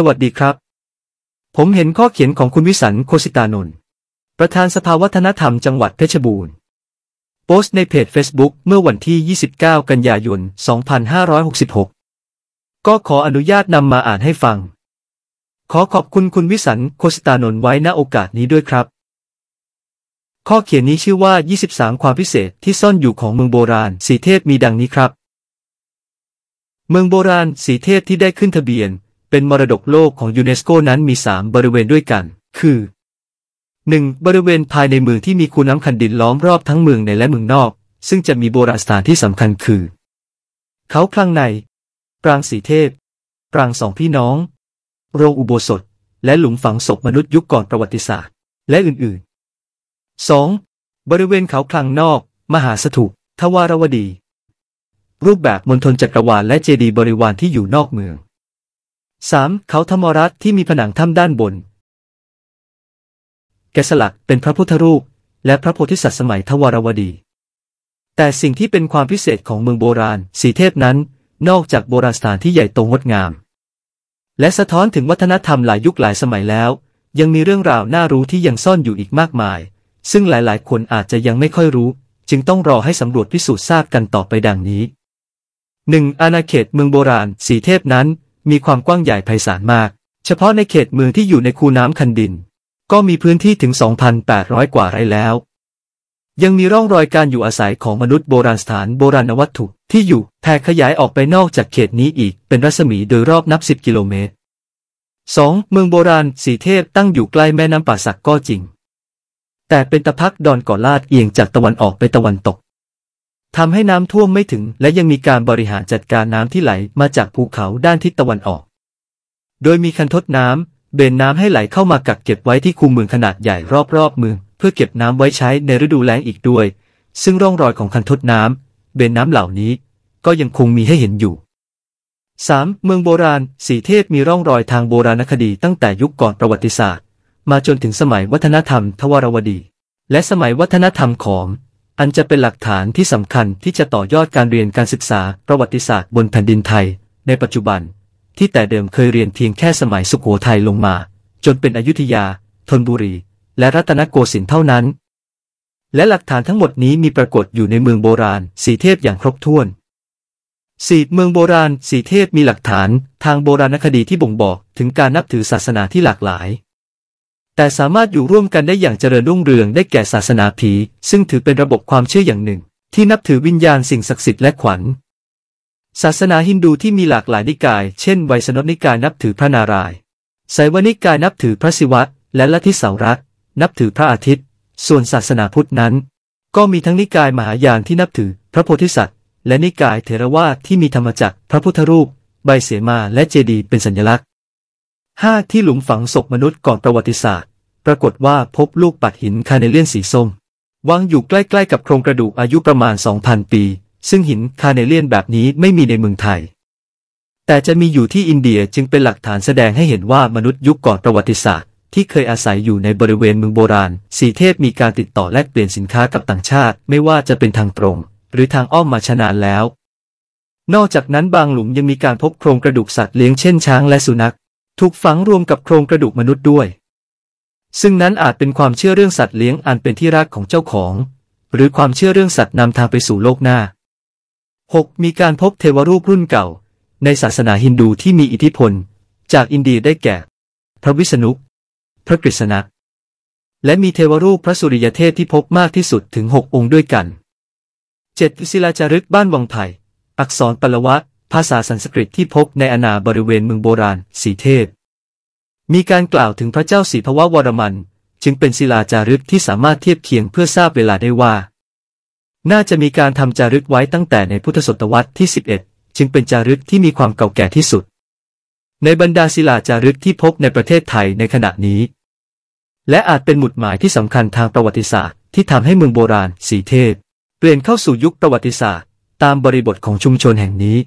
สวัสดีครับ ผมเห็นข้อเขียนของคุณวิสันโคสิตานนท์ประธานสภาวัฒนธรรมจังหวัดเพชรบูรณ์ โพสต์ในเพจ Facebook เมื่อวันที่ 29 กันยายน 2566 ก็ขออนุญาตนำมาอ่านให้ฟัง ขอขอบคุณคุณวิสันโคสิตานนท์ไว้ณโอกาสนี้ด้วยครับ ข้อเขียนนี้ชื่อว่า 23 ความพิเศษที่ซ่อนอยู่ของเมืองโบราณสีเทพมีดังนี้ครับ เมืองโบราณสีเทพที่ได้ขึ้นทะเบียนเป็นมรดกโลกของยูเนสโกนั้นมี 3 บริเวณด้วยกัน คือ 1. บริเวณภายในเมืองที่มีคูน้ำคันดินล้อมรอบทั้งเมืองในและเมืองนอก ซึ่งจะมีโบราณสถานที่สำคัญคือ เขาคลังใน ปรางสีเทพ ปรางสองพี่น้อง โรงอุโบสถ และหลุมฝังศพมนุษย์ยุคก่อนประวัติศาสตร์ และอื่นๆ 2. บริเวณเขาคลังนอก มหาสถุทวารวดี รูปแบบมณฑลจักรวาลและเจดีย์บริวารที่อยู่นอกเมือง 3. เขาธรรมรัตที่มีผนังถ้ำด้านบน แกสลักเป็นพระพุทธรูป และพระโพธิสัตว์สมัยทวารวดี แต่สิ่งที่เป็นความพิเศษของเมืองโบราณ สีเทพนั้นนอกจากโบราณสถานที่ใหญ่โตงดงาม และสะท้อนถึงวัฒนธรรมหลายยุคหลายสมัยแล้ว ยังมีเรื่องราวน่ารู้ที่ยังซ่อนอยู่อีกมากมาย ซึ่งหลายๆ คนอาจจะยังไม่ค่อยรู้ จึงต้องรอให้สำรวจพิสูจน์ทราบกันต่อไปดังนี้ 1. อาณาเขตเมืองโบราณสีเทพนั้นมีความกว้างใหญ่ไพศาลมาก เฉพาะในเขตเมืองที่อยู่ในคูน้ำคันดิน ก็มีพื้นที่ถึง 2,800 กว่าไร่แล้ว ยังมีร่องรอยการอยู่อาศัยของมนุษย์โบราณสถาน โบราณวัตถุที่อยู่แผ่ขยายออกไปนอกจากเขตนี้อีก เป็นรัศมีโดยรอบนับ 10 กิโลเมตร 2. เมืองโบราณสีเทพตั้งอยู่ใกล้แม่น้ำป่าสักก็จริง แต่เป็นตะพักดอนก่อลาดเอียงจากตะวันออกไปตะวันตกทำให้น้ำท่วมไม่ถึงและยังมีการบริหารจัดการน้ำที่ไหลมาจากภูเขาด้านทิศตะวันออก โดยมีคันทดน้ำเบนน้ำให้ไหลเข้ามากักเก็บไว้ที่คูเมืองขนาดใหญ่รอบๆเมือง เพื่อเก็บน้ำไว้ใช้ในฤดูแล้งอีกด้วย ซึ่งร่องรอยของคันทดน้ำเบนน้ำเหล่านี้ ก็ยังคงมีให้เห็นอยู่ 3. เมืองโบราณสีเทพมีร่องรอยทางโบราณคดีตั้งแต่ยุคก่อนประวัติศาสตร์ มาจนถึงสมัยวัฒนธรรม ทวารวดี และสมัยวัฒนธรรมของอันจะเป็นหลักฐานที่สำคัญที่จะต่อยอดการเรียนการศึกษาประวัติศาสตร์ บนแผ่นดินไทย ในปัจจุบันที่แต่เดิมเคยเรียนเพียงแค่สมัยสุขโขทัยลงมา จนเป็นอยุธยาธนบุรี และรัตนโกสินทร์เท่านั้น และหลักฐานทั้งหมดนี้มีปรากฏอยู่ในเมืองโบราณ สีเทพอย่างครบถ้วนสีเมืองโบราณสีเทพมีหลักฐาน ทางโบราณคดีที่บ่งบอกถึงการนับถือศาสนาที่หลากหลายแต่สามารถอยู่ร่วมกันได้อย่างเจริญรุ่งเรืองได้แก่ศาสนาผีซึ่งถือเป็นระบบความเชื่ออย่างหนึ่ง ที่นับถือวิญญาณสิ่งศักดิ์สิทธิ์และขวัญ ศาสนา ฮินดูที่มีหลากหลายนิกาย เช่นไวยสนนิกายนับถือพระนารายณ์ไสวนิกายนับถือพระศิวะและลัทธิเสารัตนับถือพระอาทิตย์ ส่วนศาสนาพุทธนั้น ก็มีทั้งนิกายมหายานที่นับถือพระโพธิสัตว์ และนิกายเถรวาทที่มีธรรมจักรพระพุทธรูป ใบเสมาและเจดีย์เป็นสัญลักษณ์ห้าที่หลุมฝังศพมนุษย์ก่อนประวัติศาสตร์ ปรากฏว่าพบลูกปัดหินคาเนเลียนสีส้มวางอยู่ใกล้ๆกับโครงกระดูกอายุประมาณ 2,000 ปี ซึ่งหินคาเนเลียนแบบนี้ไม่มีในเมืองไทย แต่จะมีอยู่ที่อินเดียจึงเป็นหลักฐานแสดงให้เห็นว่ามนุษย์ยุคก่อนประวัติศาสตร์ที่เคยอาศัยอยู่ในบริเวณเมืองโบราณสีเทพมีการติดต่อแลกเปลี่ยนสินค้ากับต่างชาติ ไม่ว่าจะเป็นทางตรง หรือทางอ้อมมาชนานแล้ว นอกจากนั้นบางหลุมยังมีการพบโครงกระดูกสัตว์เลี้ยงเช่นช้างและสุนัขถูกฝังรวมกับโครงกระดูกมนุษย์ด้วย ซึ่งนั้นอาจเป็นความเชื่อเรื่องสัตว์เลี้ยงอันเป็นที่รักของเจ้าของ หรือความเชื่อเรื่องสัตว์นำทางไปสู่โลกหน้า 6. มีการพบเทวรูปรุ่นเก่าในศาสนาฮินดูที่มีอิทธิพลจากอินเดียได้แก่ พระวิษณุ พระกฤษณะ และมีเทวรูปพระสุริยเทพที่พบมากที่สุดถึง 6 องค์ด้วยกัน 7. ศิลาจารึกบ้านวังไผ่อักษรปลวะภาษาสันสกฤตที่พบในอาณาบริเวณเมืองโบราณสีเทพมีการกล่าวถึงพระเจ้าสีพววรมันจึงเป็นศิลาจารึกที่สามารถเทียบเคียงเพื่อทราบเวลาได้ว่า น่าจะมีการทำจารึกไว้ตั้งแต่ในพุทธศตวรรษที่ 11 จึงเป็นจารึกที่มีความเก่าแก่ที่สุด ในบรรดาศิลาจารึกที่พบในประเทศไทยในขณะนี้ และอาจเป็นหมุดหมายที่สำคัญทางประวัติศาสตร์ ที่ทำให้เมืองโบราณสีเทพเปลี่ยนเข้าสู่ยุคประวัติศาสตร์ ตามบริบทของชุมชนแห่งนี้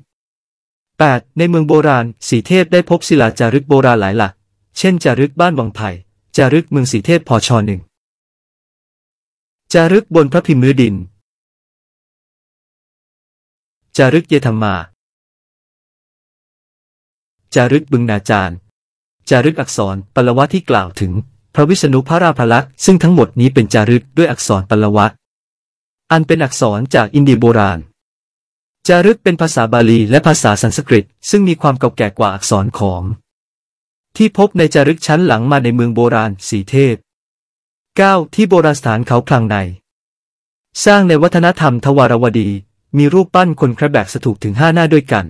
8. ในเมืองโบราณสีเทพได้พบศิลาจารึกโบราณหลายหลัก เช่นจารึกบ้านวังไผ่จารึกเมืองสีเทพพอชหนึ่งจารึกบนพระพิมพ์มือดิน จารึกเยธรรมา จารึกบึงนาจารจารึกอักษรปลวะที่กล่าวถึง พระวิษณุพระราพลักษ์ซึ่งทั้งหมดนี้เป็นจารึกด้วยอักษรปลวะ อันเป็นอักษรจากอินเดียโบราณจารึกเป็นภาษาบาลีและภาษาสันสกฤตซึ่งมีความเก่าแก่กว่าอักษรของ ที่พบในจารึกชั้นหลังมาในเมืองโบราณ สีเทพ 9. ที่โบราณสถานเขาพลังใน สร้างในวัฒนธรรมทวารวดีมีรูปปั้นคนแครแบกสถูกถึงห้าหน้าด้วยกัน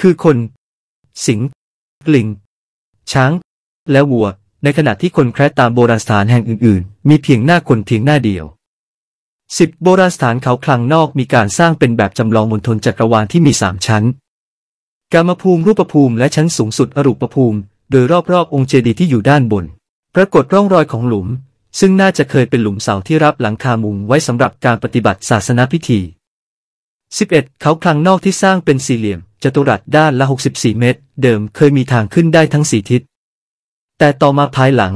คือคน สิงห์ลิง ช้าง และวัว ในขณะที่คนแคร์ตามโบราณสถานแห่งอื่นๆ มีเพียงหน้าคนเพียงหน้าเดียว10โบราณสถานเขาคลังนอกมีการสร้างเป็นแบบจำลองมณฑลจักรวาลที่มี 3 ชั้น กามภูมิ รูปภูมิและชั้นสูงสุดอรูปภูมิ โดยรอบๆองค์เจดีย์ที่อยู่ด้านบน ปรากฏร่องรอยของหลุม ซึ่งน่าจะเคยเป็นหลุมเสาที่รับหลังคามุงไว้สำหรับการปฏิบัติศาสนพิธี 11 เขาคลังนอกที่สร้างเป็นสี่เหลี่ยมจัตุรัสด้านละ 64 เมตร เดิมเคยมีทางขึ้นได้ทั้งสี่ทิศแต่ต่อมาภายหลัง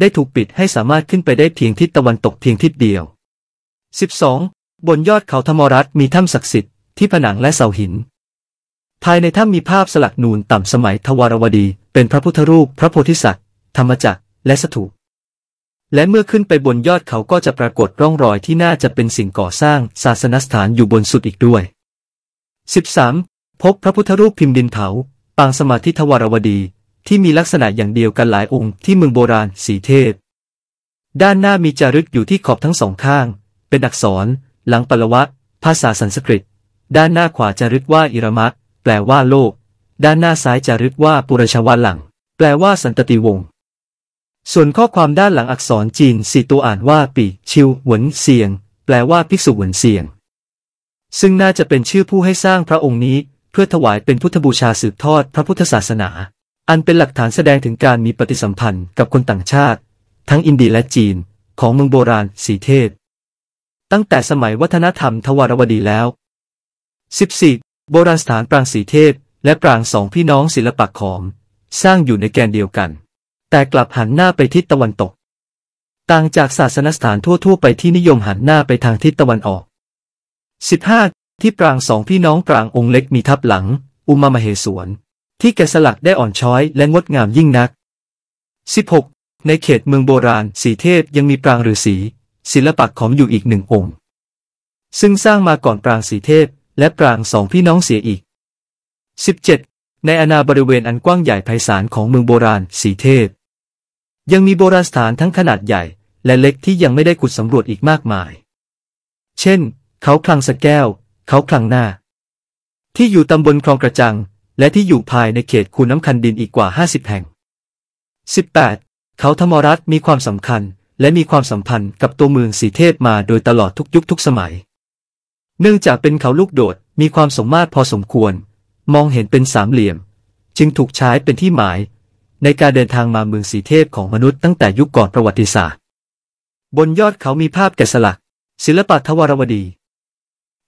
ได้ถูกปิดให้สามารถขึ้นไปได้เพียงทิศตะวันตกเพียงทิศเดียว 12. บนยอดเขาธรรมรัตมีถ้ำศักดิ์สิทธิ์ที่ผนังและเสาหิน ภายในถ้ำมีภาพสลักนูนต่ำสมัยทวารวดี เป็นพระพุทธรูป พระโพธิสัตว์ ธรรมจักร และสถูปและเมื่อขึ้นไปบนยอดเขาก็จะปรากฏร่องรอย ที่น่าจะเป็นสิ่งก่อสร้างศาสนสถานอยู่บนสุดอีกด้วย 13. พบพระพุทธรูปพิมพ์ดินเผาปางสมาธิทวารวดีที่มีลักษณะอย่างเดียวกันหลายองค์ที่เมืองโบราณสีเทพ ด้านหน้ามีจารึกอยู่ที่ขอบทั้งสองข้างเป็นอักษร หลังปลวะ ภาษาสันสกฤต ด้านหน้าขวาจะรึกว่าอิรามักแปลว่าโลก ด้านหน้าซ้ายจะรึกว่าปุรชวาหลัง แปลว่าสันตติวงศ์ส่วนข้อความด้านหลังอักษรจีนสี่ตัวอ่านว่า ปีชิวหวน เซียง แปลว่าภิกษุหวน เซียง ซึ่งน่าจะเป็นชื่อผู้ให้สร้างพระองค์นี้ เพื่อถวายเป็นพุทธบูชาสืบทอด พระพุทธศาสนา อันเป็นหลักฐานแสดงถึงการมีปฏิสัมพันธ์กับคนต่างชาติ ทั้งอินเดียและจีน ของเมืองโบราณสีเทพตั้งแต่สมัยวัฒนธรรมทวารวดีแล้ว 14. โบราณสถานปรางสีเทพ และปรางสองพี่น้องศิลปะขอม สร้างอยู่ในแกนเดียวกัน แต่กลับหันหน้าไปทิศตะวันตก ต่างจากศาสนสถานทั่ว ๆ ไปที่นิยมหันหน้าไปทางทิศตะวันออก 15. ที่ปรางสองพี่น้องปรางองค์เล็กมีทับหลัง อุมามเหสวนที่แกสลักได้อ่อนช้อยและงดงามยิ่งนัก 16. ในเขตเมืองโบราณสีเทพยังมีปรางหรือสีศิลปะของอยู่อีกหนึ่งองค์ ซึ่งสร้างมาก่อนปรางสีเทพ และปรางสองพี่น้องเสียอีก 17. ในอนาบริเวณอันกว้างใหญ่ไพศาลของเมืองโบราณสีเทพ ยังมีโบราณสถานทั้งขนาดใหญ่ และเล็กที่ยังไม่ได้ขุดสำรวจอีกมากมาย เช่น เขาคลังสแก้ว เขาคลังหน้า ที่อยู่ตำบลคลองกระจังและที่อยู่ภายในเขตคูน้ำคันดินอีกกว่า 50 แห่ง 18. เขาธรรมรัฐมีความสำคัญและมีความสัมพันธ์กับตัวเมืองสีเทพมาโดยตลอดทุกยุคทุกสมัย เนื่องจากเป็นเขาลูกโดดมีความสมมาตรพอสมควร มองเห็นเป็นสามเหลี่ยม จึงถูกใช้เป็นที่หมาย ในการเดินทางมาเมืองสีเทพของมนุษย์ตั้งแต่ยุคก่อนประวัติศาสตร์ บนยอดเขามีภาพแกะสลัก ศิลปะทวารวดี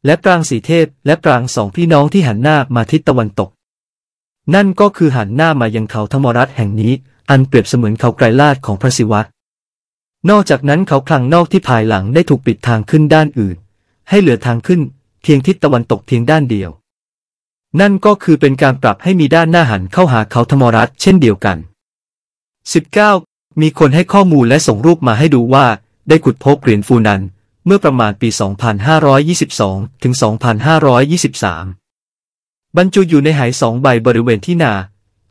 และปรางสีเทพ และปรางสองพี่น้องที่หันหน้ามาทิศตะวันตก นั่นก็คือหันหน้ามายังเขาธรรมรัฐแห่งนี้ อันเปรียบเสมือนเขาไกรลาดของพระศิวะนอกจากนั้นเขาคลังนอกที่ภายหลังได้ถูกปิดทางขึ้นด้านอื่น ให้เหลือทางขึ้นเพียงทิศตะวันตกเพียงด้านเดียว นั่นก็คือเป็นการปรับให้มีด้านหน้าหันเข้าหาเขาธมรัฐเช่นเดียวกัน 19. มีคนให้ข้อมูลและส่งรูปมาให้ดูว่าได้ขุดพบเหรียญฟูนันเมื่อประมาณปี 2522 ถึง 2523 บรรจุอยู่ในหายสองใบบริเวณที่นา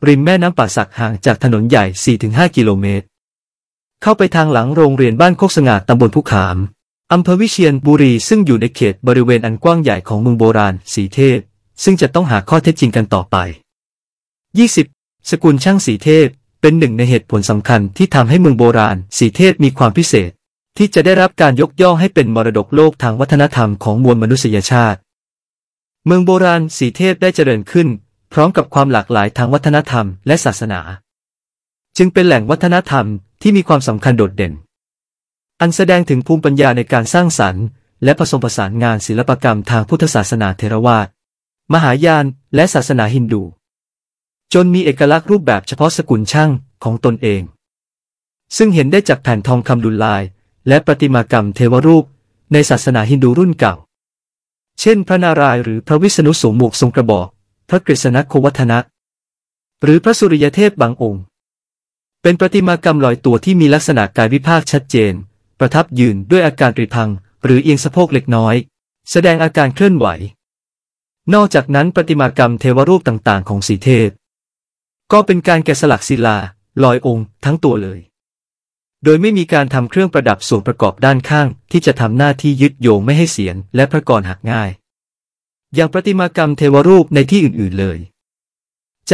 ริมแม่น้ำป่าสักห่างจากถนนใหญ่4-5กิโลเมตรเข้าไปทางหลังโรงเรียนบ้านโคกสง่าตำบลพุขาม อำเภอวิเชียรบุรี ซึ่งอยู่ในเขตบริเวณอันกว้างใหญ่ของเมืองโบราณสีเทพซึ่งจะต้องหาข้อเท็จจริงกันต่อไป 20. สกุลช่างสีเทพ เป็นหนึ่งในเหตุผลสำคัญที่ทำให้เมืองโบราณ สีเทพมีความพิเศษ ที่จะได้รับการยกย่องให้เป็นมรดกโลกทางวัฒนธรรมของมวลมนุษยชาติ เมืองโบราณสีเทพได้เจริญขึ้น พร้อมกับความหลากหลายทางวัฒนธรรมและศาสนาจึงเป็นแหล่งวัฒนธรรมที่มีความสำคัญโดดเด่น อันแสดงถึงภูมิปัญญาในการสร้างสรรค์ และผสมผสานงานศิลปกรรมทางพุทธศาสนาเทรวาตมหายาน และศาสนาฮินดู จนมีเอกลักษณ์รูปแบบเฉพาะสกุลช่างของตนเอง ซึ่งเห็นได้จากแผ่นทองคำดุลลายและประติมากรรมเทวรูป ในศาสนาฮินดูรุ่นเก่า เช่น พระนารายณ์หรือพระวิษณุสวมหมวกทรงกระบอก พระกฤษณโควัฒนะหรือพระสุริยเทพบางองค์เป็นประติมากรรมลอยตัวที่มีลักษณะกายวิภาคชัดเจน ประทับยืนด้วยอาการริพัง หรือเอียงสะโพกเล็กน้อย แสดงอาการเคลื่อนไหว นอกจากนั้นประติมากรรมเทวรูปต่างๆของสีเทพก็เป็นการแกะสลักศิลาลอยองค์ทั้งตัวเลย โดยไม่มีการทำเครื่องประดับส่วนประกอบด้านข้างที่จะทำหน้าที่ยึดโยงไม่ให้เสียนและพระกรหักง่าย อย่างประติมากรรมเทวรูปในที่อื่นๆเลย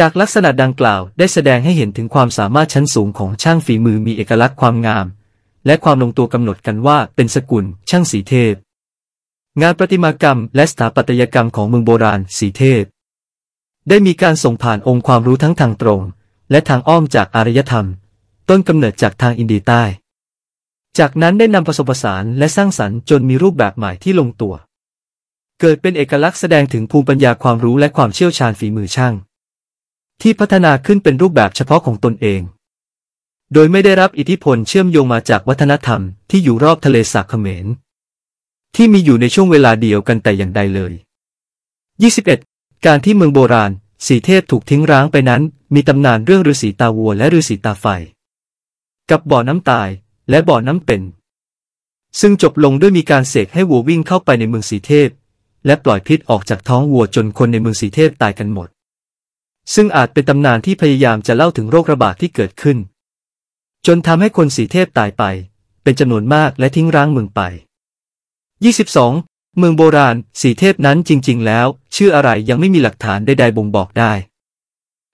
จากลักษณะดังกล่าวได้แสดงให้เห็นถึงความสามารถชั้นสูงของช่างฝีมือมีเอกลักษณ์ความงาม และความลงตัวกำหนดกันว่าเป็นสกุลช่างสีเทพ งานประติมากรรมและสถาปัตยกรรมของเมืองโบราณสีเทพ ได้มีการส่งผ่านองค์ความรู้ทั้งทางตรง และทางอ้อมจากอารยธรรม ต้นกำเนิดจากทางอินเดียใต้ จากนั้นได้นำผสมผสานและสร้างสรรค์จนมีรูปแบบใหม่ที่ลงตัว เกิดเป็นเอกลักษณ์แสดงถึงภูมิปัญญาความรู้และความเชี่ยวชาญฝีมือช่างที่พัฒนาขึ้นเป็นรูปแบบเฉพาะของตนเอง โดยไม่ได้รับอิทธิพลเชื่อมโยงมาจากวัฒนธรรม ที่อยู่รอบทะเลสาบเขมร ที่มีอยู่ในช่วงเวลาเดียวกันแต่อย่างใดเลย 21. การที่เมืองโบราณสีเทพถูกทิ้งร้างไปนั้น มีตำนานเรื่องฤาษีตาวัวและฤาษีตาไฟ กับบ่อน้ำตายและบ่อน้ำเป็น ซึ่งจบลงด้วยมีการเสกให้วัววิ่งเข้าไปในเมืองสีเทพ และปล่อยพิษออกจากท้องวัวจนคนในเมืองสีเทพตายกันหมดซึ่งอาจเป็นตำนานที่พยายามจะเล่าถึงโรคระบาดทที่เกิดขึ้น จนทำให้คนสีเทพตายไป เป็นจำนวนมากและทิ้งร้างเมืองไป 22. เมืองโบราณ สีเทพนั้นจริง ๆ แล้ว ชื่ออะไรยังไม่มีหลักฐานใดๆบ่งบอกได้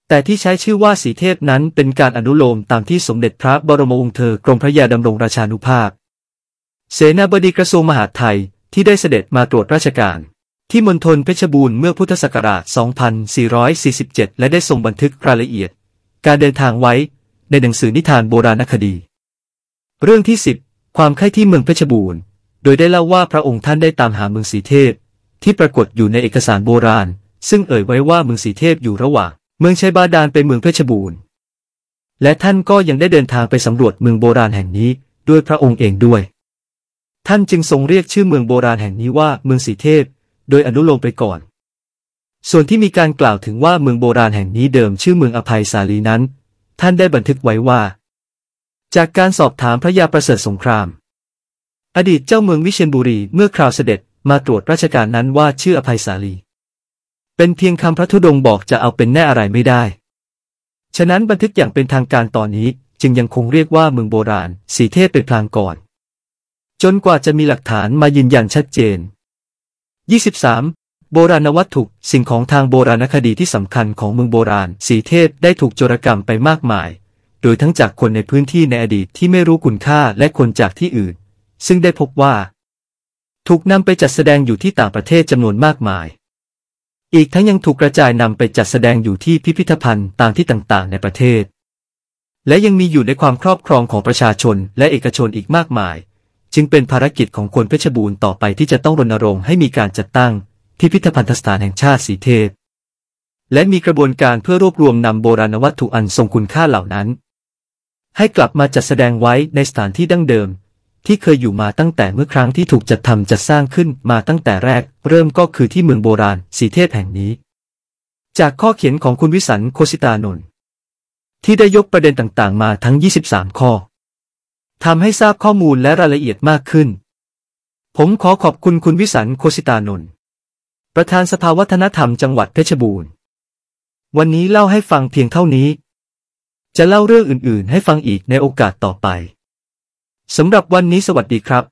แต่ที่ใช้ชื่อว่าสีเทพนั้นเป็นการอนุโลมตามที่สมเด็จพระบรมองค์เธอกรมพระยาดำรงราชานุภาพ เสนาบดีกระทรวงมหาดไทยที่ได้เสด็จมาตรวจราชการที่มณฑลเพชรบูรณ์เมื่อพุทธศักราช 2447 และได้ทรงบันทึกรายละเอียด การเดินทางไว้ ในหนังสือนิทานโบราณคดี เรื่องที่ 10 ความไข้ที่เมืองเพชรบูรณ์ โดยได้เล่าว่าพระองค์ท่านได้ตามหาเมืองสีเทพ ที่ปรากฏอยู่ในเอกสารโบราณ ซึ่งเอ่ยไว้ว่าเมืองสีเทพอยู่ระหว่าง เมืองชัยบาดาลไปเมืองเพชรบูรณ์และท่านก็ยังได้เดินทางไปสำรวจเมืองโบราณแห่งนี้ด้วยพระองค์เองด้วย ท่านจึงทรงเรียกชื่อเมืองโบราณแห่งนี้ว่าเมืองสีเทพโดยอนุโลมไปก่อน ส่วนที่มีการกล่าวถึงว่าเมืองโบราณแห่งนี้เดิมชื่อเมืองอภัยสาลีนั้น ท่านได้บันทึกไว้ว่า จากการสอบถามพระยาประเสริฐสงคราม อดีตเจ้าเมืองวิเชียนบุรีเมื่อคราวเสด็จมาตรวจราชการนั้นว่าชื่ออภัยสาลี เป็นเพียงคำพระธุดงบอกจะเอาเป็นแน่อะไรไม่ได้ ฉะนั้นบันทึกอย่างเป็นทางการตอนนี้ จึงยังคงเรียกว่าเมืองโบราณสีเทพเป็นพลางก่อน จนกว่าจะมีหลักฐานมายืนยันชัดเจน 23. โบราณวัตถุสิ่งของทางโบราณคดีที่สำคัญของเมืองโบราณสีเทพได้ถูกโจรกรรมไปมากมาย โดยทั้งจากคนในพื้นที่ในอดีตที่ไม่รู้คุณค่าและคนจากที่อื่น ซึ่งได้พบว่า ถูกนำไปจัดแสดงอยู่ที่ต่างประเทศจำนวนมากมาย อีกทั้งยังถูกกระจายนำไปจัดแสดงอยู่ที่พิพิธภัณฑ์ตามที่ต่างๆ ในประเทศ และยังมีอยู่ในความครอบครองของประชาชนและเอกชนอีกมากมายจึงเป็นภารกิจของคนเพชรบูรณ์ต่อไปที่จะต้องรณรงค์ให้มีการจัดตั้งพิพิธภัณฑสถานแห่งชาติสีเทพและมีกระบวนการเพื่อรวบรวมนำโบราณวัตถุอันทรงคุณค่าเหล่านั้น ให้กลับมาจัดแสดงไว้ในสถานที่ดั้งเดิม ที่เคยอยู่มาตั้งแต่เมื่อครั้งที่ถูกจัดทำจัดสร้างขึ้นมาตั้งแต่แรก เริ่มก็คือที่เมืองโบราณสีเทพแห่งนี้ จากข้อเขียนของคุณวิสันโคสิตานนท์ที่ได้ยกประเด็นต่าง ๆ มาทั้ง 23 ข้อทำให้ทราบข้อมูลและรายละเอียดมากขึ้น ผมขอขอบคุณคุณวิสันโคสิตานนท์ประธานสภาวัฒนธรรมจังหวัดเพชรบูรณ์ วันนี้เล่าให้ฟังเพียงเท่านี้ จะเล่าเรื่องอื่นๆให้ฟังอีกในโอกาสต่อไป สำหรับวันนี้สวัสดีครับ